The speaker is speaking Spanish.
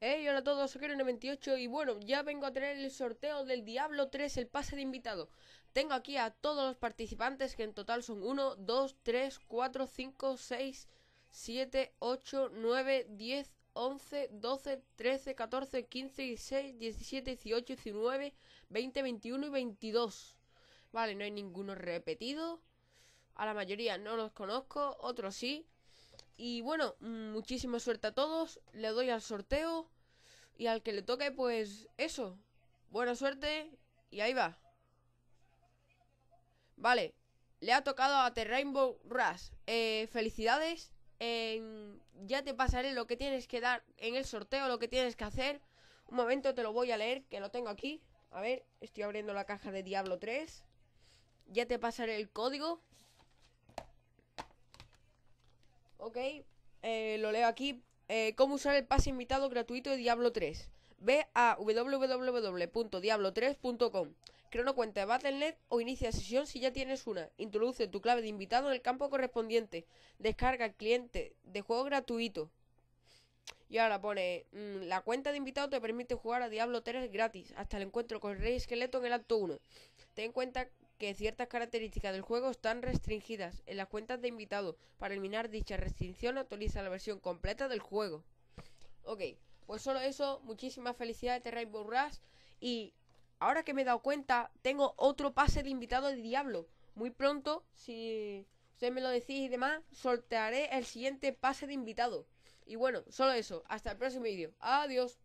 Hey, hola a todos, soy Keren98 y bueno, ya vengo a tener el sorteo del Diablo 3, el pase de invitado. Tengo aquí a todos los participantes que en total son 1, 2, 3, 4, 5, 6, 7, 8, 9, 10, 11, 12, 13, 14, 15, 16, 17, 18, 19, 20, 21 y 22. Vale, no hay ninguno repetido. A la mayoría no los conozco, otros sí. Y bueno, muchísima suerte a todos. Le doy al sorteo. Y al que le toque, pues eso. Buena suerte. Y ahí va. Vale. Le ha tocado a The Rainbow Rush. Eh, felicidades. ya te pasaré lo que tienes que dar en el sorteo, lo que tienes que hacer. Un momento te lo voy a leer, que lo tengo aquí. A ver, estoy abriendo la caja de Diablo 3. Ya te pasaré el código. Ok, eh, lo leo aquí. Eh, ¿Cómo usar el pase invitado gratuito de Diablo 3? Ve a www.diablo3.com. Crea una cuenta de Battle.net o inicia sesión si ya tienes una. Introduce tu clave de invitado en el campo correspondiente. Descarga el cliente de juego gratuito. Y ahora pone, mm, la cuenta de invitado te permite jugar a Diablo 3 gratis hasta el encuentro con el Rey Esqueleto en el acto 1. Ten en cuenta que ciertas características del juego están restringidas en las cuentas de invitado. Para eliminar dicha restricción, actualiza la versión completa del juego. Ok, pues solo eso, muchísimas felicidades de Rainbow Rush. Y ahora que me he dado cuenta, tengo otro pase de invitado de Diablo. Muy pronto, si ustedes me lo decís y demás, soltaré el siguiente pase de invitado. Y bueno, solo eso, hasta el próximo vídeo. Adiós.